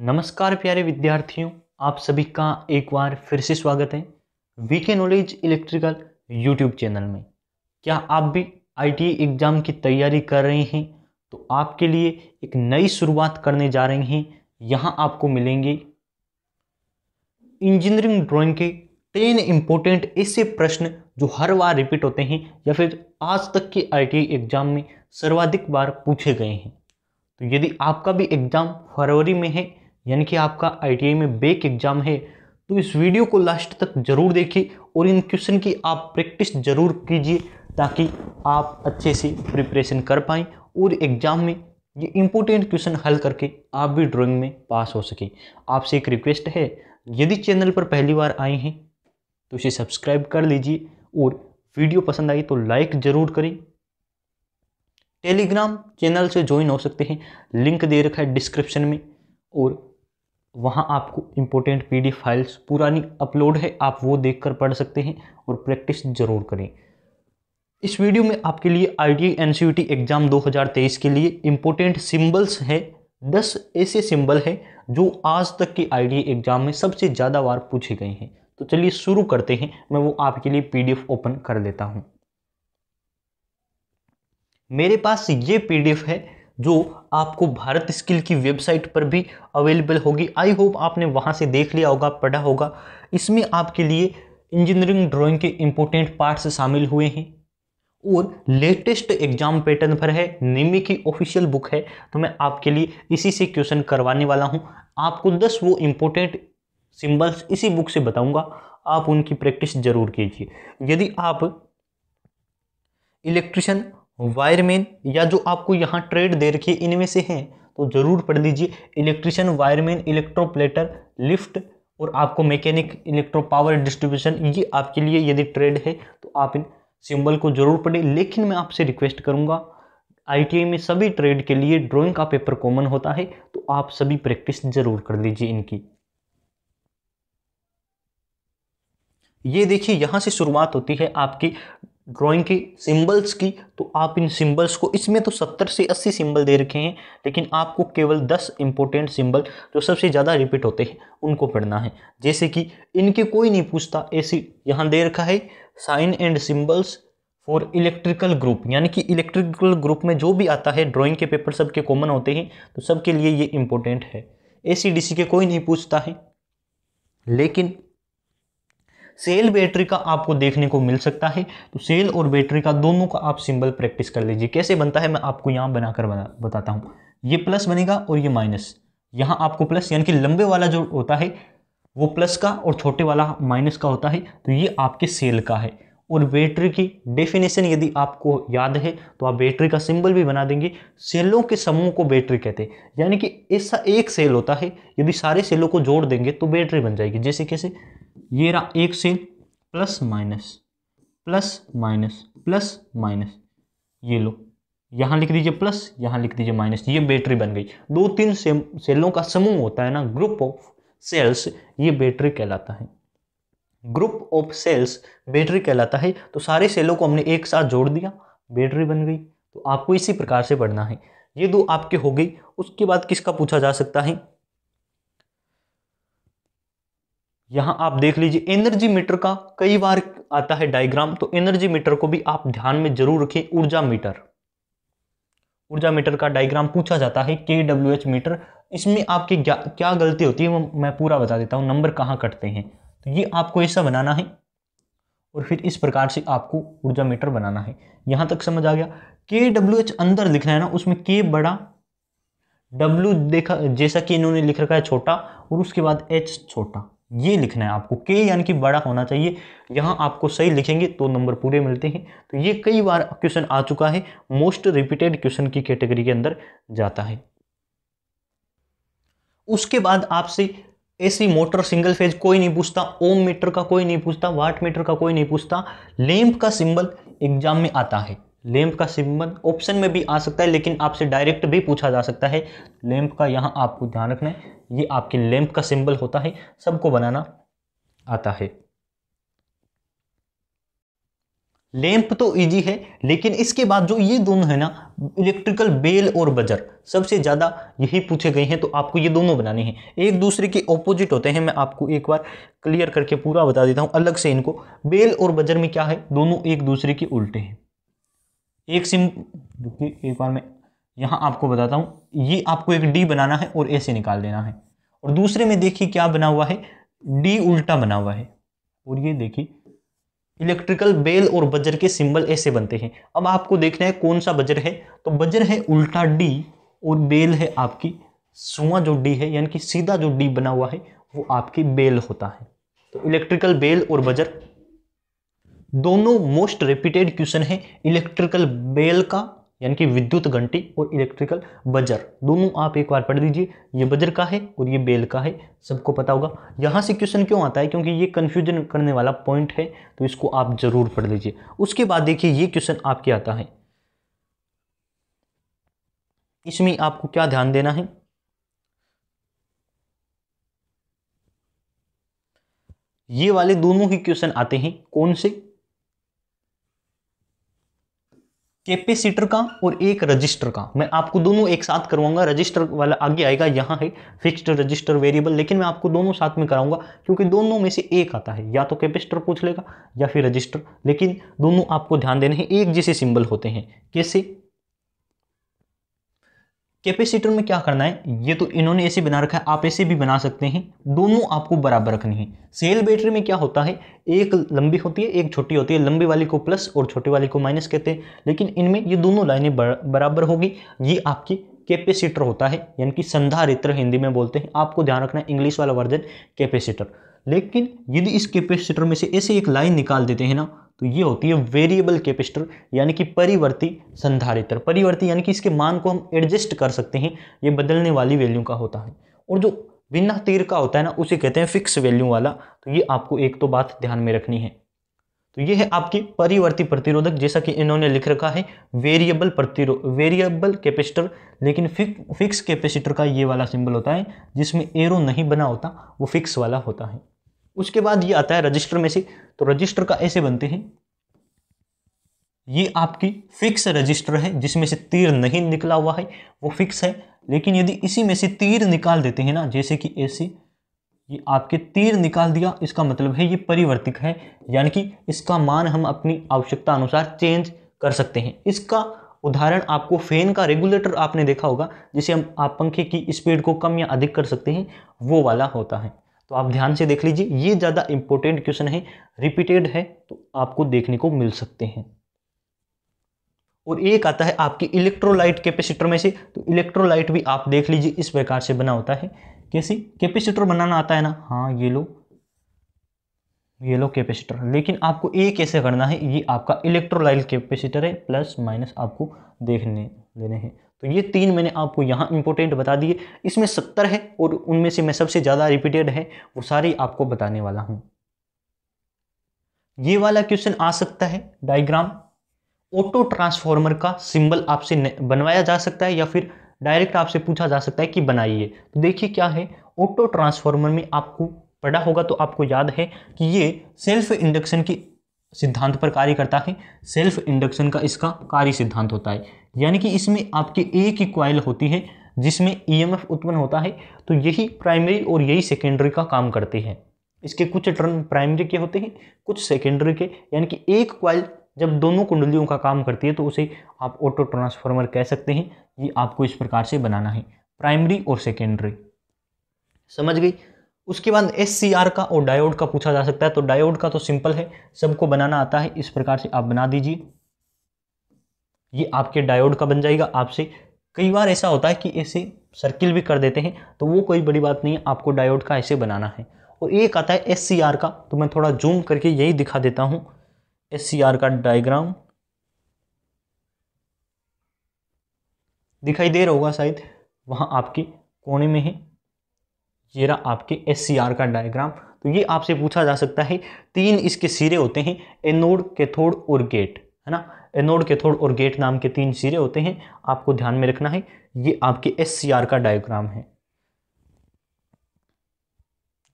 नमस्कार प्यारे विद्यार्थियों आप सभी का एक बार फिर से स्वागत है VK knowledge electrical YouTube channel में क्या आप भी आई एग्ज़ाम की तैयारी कर रहे हैं तो आपके लिए एक नई शुरुआत करने जा रहे हैं यहाँ आपको मिलेंगे इंजीनियरिंग ड्राइंग के टेन इम्पोर्टेंट ऐसे प्रश्न जो हर बार रिपीट होते हैं या फिर आज तक के आई एग्ज़ाम में सर्वाधिक बार पूछे गए हैं तो यदि आपका भी एग्ज़ाम फरवरी में है यानी कि आपका आई में बेक एग्ज़ाम है तो इस वीडियो को लास्ट तक ज़रूर देखिए और इन क्वेश्चन की आप प्रैक्टिस ज़रूर कीजिए ताकि आप अच्छे से प्रिपरेशन कर पाएँ और एग्ज़ाम में ये इम्पोर्टेंट क्वेश्चन हल करके आप भी ड्राइंग में पास हो सके आपसे एक रिक्वेस्ट है यदि चैनल पर पहली बार आए हैं तो इसे सब्सक्राइब कर लीजिए और वीडियो पसंद आई तो लाइक ज़रूर करें टेलीग्राम चैनल से ज्वाइन हो सकते हैं लिंक दे रखा है डिस्क्रिप्शन में और वहाँ आपको इम्पोर्टेंट पी फाइल्स पुरानी अपलोड है आप वो देख कर पढ़ सकते हैं और प्रैक्टिस ज़रूर करें इस वीडियो में आपके लिए I T N C T exam 2023 के लिए इम्पोर्टेंट सिम्बल्स है दस ऐसे सिंबल हैं जो आज तक के आई एग्ज़ाम में सबसे ज़्यादा बार पूछे गए हैं तो चलिए शुरू करते हैं मैं वो आपके लिए पीडीएफ ओपन कर देता हूँ मेरे पास ये पीडीएफ है जो आपको भारत स्किल की वेबसाइट पर भी अवेलेबल होगी आई होप आपने वहाँ से देख लिया होगा पढ़ा होगा इसमें आपके लिए इंजीनियरिंग ड्राइंग के इम्पोर्टेंट पार्ट्स शामिल हुए हैं और लेटेस्ट एग्जाम पैटर्न पर है निमी की ऑफिशियल बुक है तो मैं आपके लिए इसी से क्वेश्चन करवाने वाला हूँ आपको दस वो इम्पोर्टेंट सिंबल्स इसी बुक से बताऊंगा आप उनकी प्रैक्टिस जरूर कीजिए यदि आप इलेक्ट्रिशियन वायरमैन या जो आपको यहाँ ट्रेड दे रखी है इनमें से हैं तो ज़रूर पढ़ लीजिए इलेक्ट्रिशियन वायरमैन इलेक्ट्रोप्लेटर लिफ्ट और आपको मैकेनिक इलेक्ट्रो पावर डिस्ट्रीब्यूशन ये आपके लिए यदि ट्रेड है तो आप इन सिंबल को ज़रूर पढ़ें लेकिन मैं आपसे रिक्वेस्ट करूँगा आईटीआई में सभी ट्रेड के लिए ड्राइंग का पेपर कॉमन होता है तो आप सभी प्रैक्टिस ज़रूर कर लीजिए इनकी ये देखिए यहाँ से शुरुआत होती है आपकी ड्राइंग के सिंबल्स की तो आप इन सिंबल्स को इसमें तो सत्तर से अस्सी सिंबल दे रखे हैं लेकिन आपको केवल दस इंपॉर्टेंट सिंबल जो सबसे ज़्यादा रिपीट होते हैं उनको पढ़ना है जैसे कि इनके कोई नहीं पूछता सी यहाँ दे रखा है sign and symbols for electrical group यानी कि इलेक्ट्रिकल ग्रुप में जो भी आता है ड्रॉइंग के पेपर सबके कॉमन होते हैं तो सबके लिए ये इम्पोर्टेंट है ए के कोई नहीं पूछता है लेकिन सेल बैटरी का आपको देखने को मिल सकता है तो सेल और बैटरी का दोनों का आप सिंबल प्रैक्टिस कर लीजिए कैसे बनता है मैं आपको यहाँ बनाकर बना बताता हूँ ये प्लस बनेगा और ये माइनस यहाँ आपको प्लस यानी कि लंबे वाला जो होता है वो प्लस का और छोटे वाला माइनस का होता है तो ये आपके सेल का है और बैटरी की डेफिनेशन यदि आपको याद है तो आप बैटरी का सिंबल भी बना देंगे सेलों के समूह को बैटरी कहते हैं यानी कि ऐसा एक सेल होता है यदि सारे सेलों को जोड़ देंगे तो बैटरी बन जाएगी जैसे कैसे ये रहा एक cell plus minus plus minus plus minus ये लो यहाँ लिख दीजिए प्लस यहाँ लिख दीजिए माइनस ये बैटरी बन गई दो तीन से, सेलों का समूह होता है ना ग्रुप ऑफ सेल्स ये बैटरी कहलाता है ग्रुप ऑफ सेल्स बैटरी कहलाता है तो सारे सेलों को हमने एक साथ जोड़ दिया बैटरी बन गई तो आपको इसी प्रकार से पढ़ना है ये दो आपके हो गई उसके बाद किसका पूछा जा सकता है यहां आप देख लीजिए एनर्जी मीटर का कई बार आता है डायग्राम तो एनर्जी मीटर को भी आप ध्यान में जरूर रखें ऊर्जा मीटर ऊर्जा मीटर का डायग्राम पूछा जाता है के डब्ल्यू एच मीटर इसमें आपकी क्या गलती होती है मैं पूरा बता देता हूँ नंबर कहाँ कटते हैं तो ये आपको ऐसा बनाना है और फिर इस प्रकार से आपको ऊर्जा मीटर बनाना है यहां तक समझ आ गया के डब्ल्यू एच अंदर लिखना है ना उसमें के बड़ा डब्ल्यू देखा जैसा कि इन्होंने लिख रखा है छोटा और उसके बाद एच छोटा ये लिखना है आपको के यानी कि बड़ा होना चाहिए यहाँ आपको सही लिखेंगे तो नंबर पूरे मिलते हैं तो ये कई बार क्वेश्चन आ चुका है मोस्ट रिपीटेड क्वेश्चन की कैटेगरी के अंदर जाता है उसके बाद आपसे एसी मोटर सिंगल फेज कोई नहीं पूछता ओम मीटर का कोई नहीं पूछता वाट मीटर का कोई नहीं पूछता लेम्प का सिंबल एग्जाम में आता है लैम्प का सिंबल ऑप्शन में भी आ सकता है लेकिन आपसे डायरेक्ट भी पूछा जा सकता है लैम्प का यहाँ आपको ध्यान रखना है ये आपके लैम्प का सिंबल होता है सबको बनाना आता है लैंप तो इजी है लेकिन इसके बाद जो ये दोनों है ना इलेक्ट्रिकल बेल और बजर सबसे ज़्यादा यही पूछे गए हैं तो आपको ये दोनों बनाने हैं एक दूसरे के ऑपोजिट होते हैं मैं आपको एक बार क्लियर करके पूरा बता देता हूँ अलग से इनको बेल और बजर में क्या है दोनों एक दूसरे के उल्टे हैं एक सिम देखिए एक बार मैं यहाँ आपको बताता हूँ ये आपको एक डी बनाना है और ए से निकाल देना है और दूसरे में देखिए क्या बना हुआ है डी उल्टा बना हुआ है और ये देखिए इलेक्ट्रिकल बेल और बजर के सिंबल ऐसे बनते हैं अब आपको देखना है कौन सा बजर है तो बजर है उल्टा डी और बेल है आपकी सुवा जो डी है यानी कि सीधा जो डी बना हुआ है वो आपकी बेल होता है तो इलेक्ट्रिकल बेल और बजर दोनों मोस्ट रिपीटेड क्वेश्चन है इलेक्ट्रिकल बेल का यानी कि विद्युत घंटी और इलेक्ट्रिकल बजर दोनों आप एक बार पढ़ दीजिए ये बजर का है और ये बेल का है सबको पता होगा यहाँ से क्वेश्चन क्यों आता है क्योंकि ये कन्फ्यूजन करने वाला पॉइंट है तो इसको आप जरूर पढ़ लीजिए उसके बाद देखिए ये क्वेश्चन आपके आता है इसमें आपको क्या ध्यान देना है ये वाले दोनों ही क्वेश्चन आते हैं कौन से कैपेसिटर का और एक रजिस्टर का मैं आपको दोनों एक साथ करवाऊंगा रजिस्टर वाला आगे आएगा यहाँ है फिक्स्ड रजिस्टर वेरिएबल लेकिन मैं आपको दोनों साथ में कराऊंगा क्योंकि दोनों में से एक आता है या तो कैपेसिटर पूछ लेगा या फिर रजिस्टर लेकिन दोनों आपको ध्यान देने हैं एक जैसे सिंबल होते हैं कैसे कैपेसिटर में क्या करना है ये तो इन्होंने ऐसे बना रखा है आप ऐसे भी बना सकते हैं दोनों आपको बराबर रखनी है सेल बैटरी में क्या होता है एक लंबी होती है एक छोटी होती है लंबी वाली को प्लस और छोटे वाली को माइनस कहते हैं लेकिन इनमें ये दोनों लाइनें बराबर होगी ये आपकी कैपेसिटर होता है यानी कि संधारित्र हिंदी में बोलते हैं आपको ध्यान रखना है इंग्लिश वाला वर्जन कैपेसिटर लेकिन यदि इस कैपेसिटर में से ऐसे एक लाइन निकाल देते हैं ना तो ये होती है वेरिएबल कैपेसिटर यानी कि परिवर्ती संधारित्र परिवर्ती यानी कि इसके मान को हम एडजस्ट कर सकते हैं ये बदलने वाली वैल्यू का होता है और जो बिना तीर का होता है ना उसे कहते हैं फिक्स वैल्यू वाला तो ये आपको एक तो बात ध्यान में रखनी है तो ये है आपकी परिवर्ती प्रतिरोधक जैसा कि इन्होंने लिख रखा है वेरिएबल प्रतिरो वेरिएबल कैपेसिटर लेकिन फिक, फिक्स कैपेसिटर का ये वाला सिंबल होता है जिसमें एरो नहीं बना होता वो फिक्स वाला होता है उसके बाद ये आता है रजिस्टर में से तो रजिस्टर का ऐसे बनते हैं ये आपकी फिक्स रजिस्टर है जिसमें से तीर नहीं निकला हुआ है वो फिक्स है लेकिन यदि इसी में से तीर निकाल देते हैं ना जैसे कि ऐसे ये आपके तीर निकाल दिया इसका मतलब है ये परिवर्तिक है यानी कि इसका मान हम अपनी आवश्यकता अनुसार चेंज कर सकते हैं इसका उदाहरण आपको फैन का रेगुलेटर आपने देखा होगा जिसे हम आप पंखे की स्पीड को कम या अधिक कर सकते हैं वो वाला होता है तो आप ध्यान से देख लीजिए ये ज़्यादा इंपॉर्टेंट क्वेश्चन है रिपीटेड है तो आपको देखने को मिल सकते हैं और एक आता है आपकी इलेक्ट्रोलाइट कैपेसिटर में से तो इलेक्ट्रोलाइट भी आप देख लीजिए इस प्रकार से बना होता है कैसे कैपेसिटर बनाना आता है ना हाँ ये लो ये लो कैपेसिटर लेकिन आपको ए कैसे करना है ये आपका इलेक्ट्रोलाइट कैपेसिटर है प्लस माइनस आपको देखने लेने हैं तो ये तीन मैंने आपको यहाँ इंपॉर्टेंट बता दिए इसमें सत्तर है और उनमें से मैं सबसे ज़्यादा रिपीटेड है वो सारे आपको बताने वाला हूँ ये वाला क्वेश्चन आ सकता है डायग्राम ऑटो ट्रांसफॉर्मर का सिंबल आपसे बनवाया जा सकता है या फिर डायरेक्ट आपसे पूछा जा सकता है कि बनाइए तो देखिए क्या है ऑटो ट्रांसफॉर्मर में आपको पढ़ा होगा तो आपको याद है कि ये सेल्फ इंडक्शन की सिद्धांत पर कार्य करता है सेल्फ इंडक्शन का इसका कार्य सिद्धांत होता है यानी कि इसमें आपके एक ही क्वाइल होती है जिसमें ईएमएफ उत्पन्न होता है तो यही प्राइमरी और यही सेकेंडरी का काम करते हैं इसके कुछ टर्न प्राइमरी के होते हैं कुछ सेकेंडरी के यानी कि एक क्वाइल जब दोनों कुंडलियों का काम करती है तो उसे आप ऑटो ट्रांसफार्मर कह सकते हैं ये आपको इस प्रकार से बनाना है प्राइमरी और सेकेंडरी समझ गई उसके बाद एस का और डायोड का पूछा जा सकता है तो डायोड का तो सिंपल है सबको बनाना आता है इस प्रकार से आप बना दीजिए ये आपके डायोड का बन जाएगा आपसे कई बार ऐसा होता है कि ऐसे सर्किल भी कर देते हैं तो वो कोई बड़ी बात नहीं है आपको डायोड का ऐसे बनाना है और एक आता है एस का तो मैं थोड़ा जूम करके यही दिखा देता हूँ एस का डायग्राम दिखाई दे रहा होगा शायद वहाँ आपके कोने में है ये रहा आपके एस का डायग्राम तो ये आपसे पूछा जा सकता है तीन इसके सिरे होते हैं एनोड कैथोड और गेट है ना एनोड कैथोड और गेट नाम के तीन सिरे होते हैं आपको ध्यान में रखना है ये आपके एस का डायग्राम है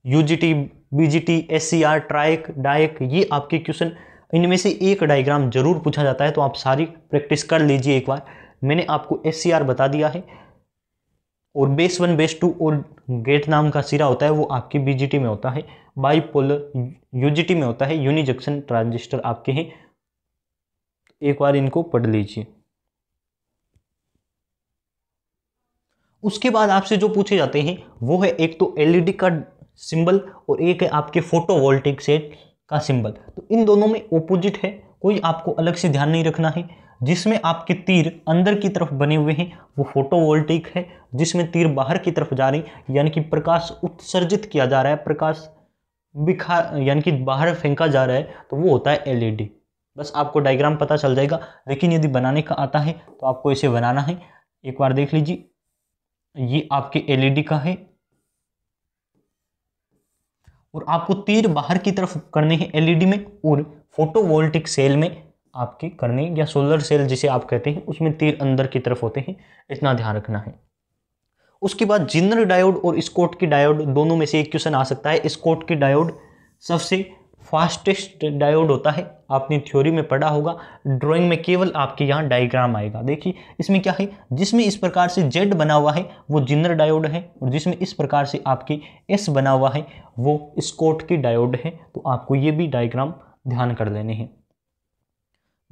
UJT BJT SCR triac diac ये आपके क्वेश्चन इनमें से एक डायग्राम जरूर पूछा जाता है तो आप सारी प्रैक्टिस कर लीजिए एक बार मैंने आपको आर बता दिया है और बेस वन बेस टू और गेट नाम का सिरा होता है वो आपकी बीजीटी में होता है बाईपोलर यूजीटी में होता है यूनिजक्शन ट्रांजिस्टर आपके हैं एक बार इनको पढ़ लीजिए उसके बाद आपसे जो पूछे जाते हैं वो है एक तो एलईडी e का सिंबल और एक है आपके फोटोवोल्टिक सेट का सिंबल तो इन दोनों में ओपोजिट है कोई आपको अलग से ध्यान नहीं रखना है जिसमें आपके तीर अंदर की तरफ बने हुए हैं वो फोटोवोल्टिक है जिसमें तीर बाहर की तरफ जा रहे हैं यानी कि प्रकाश उत्सर्जित किया जा रहा है प्रकाश बिखा यानी कि बाहर फेंका जा रहा है तो वो होता है एलईडी e बस आपको डायग्राम पता चल जाएगा लेकिन यदि बनाने का आता है तो आपको इसे बनाना है एक बार देख लीजिए ये आपके एलईडी e का है और आपको तीर बाहर की तरफ करने हैं एलईडी e में और फोटोवोल्टिक सेल में आपकी करनी या सोलर सेल जिसे आप कहते हैं उसमें तीर अंदर की तरफ होते हैं इतना ध्यान रखना है उसके बाद जिन्नर डायोड और स्कोट की डायोड दोनों में से एक क्वेश्चन आ सकता है स्कोट की डायोड सबसे फास्टेस्ट डायोड होता है आपने थ्योरी में पढ़ा होगा ड्राइंग में केवल आपके यहाँ डायग्राम आएगा देखिए इसमें क्या है जिसमें इस प्रकार से जेड बना हुआ है वो जिन्नर डायोड है और जिसमें इस प्रकार से आपके एस बना हुआ है वो स्कोट की डायोड है तो आपको ये भी डायग्राम ध्यान कर लेने हैं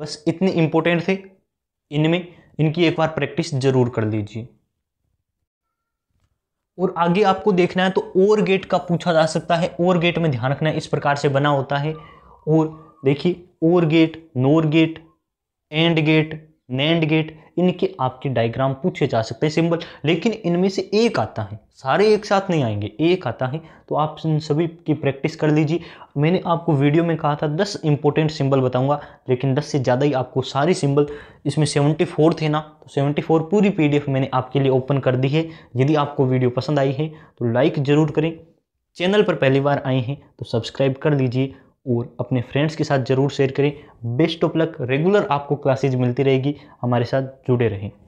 बस इतने इम्पोर्टेंट थे इनमें इनकी एक बार प्रैक्टिस जरूर कर लीजिए और आगे आपको देखना है तो ओर गेट का पूछा जा सकता है ओर गेट में ध्यान रखना है इस प्रकार से बना होता है और देखिए or gate nor gate and gate nand gate इनके आपके डायग्राम पूछे जा सकते हैं सिंबल लेकिन इनमें से एक आता है सारे एक साथ नहीं आएंगे एक आता है तो आप इन सभी की प्रैक्टिस कर लीजिए मैंने आपको वीडियो में कहा था दस इंपॉर्टेंट सिंबल बताऊंगा लेकिन दस से ज़्यादा ही आपको सारे सिंबल इसमें सेवेंटी फोर थे ना तो सेवेंटी फोर पूरी पीडीएफ मैंने आपके लिए ओपन कर दी है यदि आपको वीडियो पसंद आई है तो लाइक ज़रूर करें चैनल पर पहली बार आए हैं तो सब्सक्राइब कर लीजिए और अपने फ्रेंड्स के साथ ज़रूर शेयर करें बेस्ट ऑफ लक रेगुलर आपको क्लासेज मिलती रहेगी हमारे साथ जुड़े रहें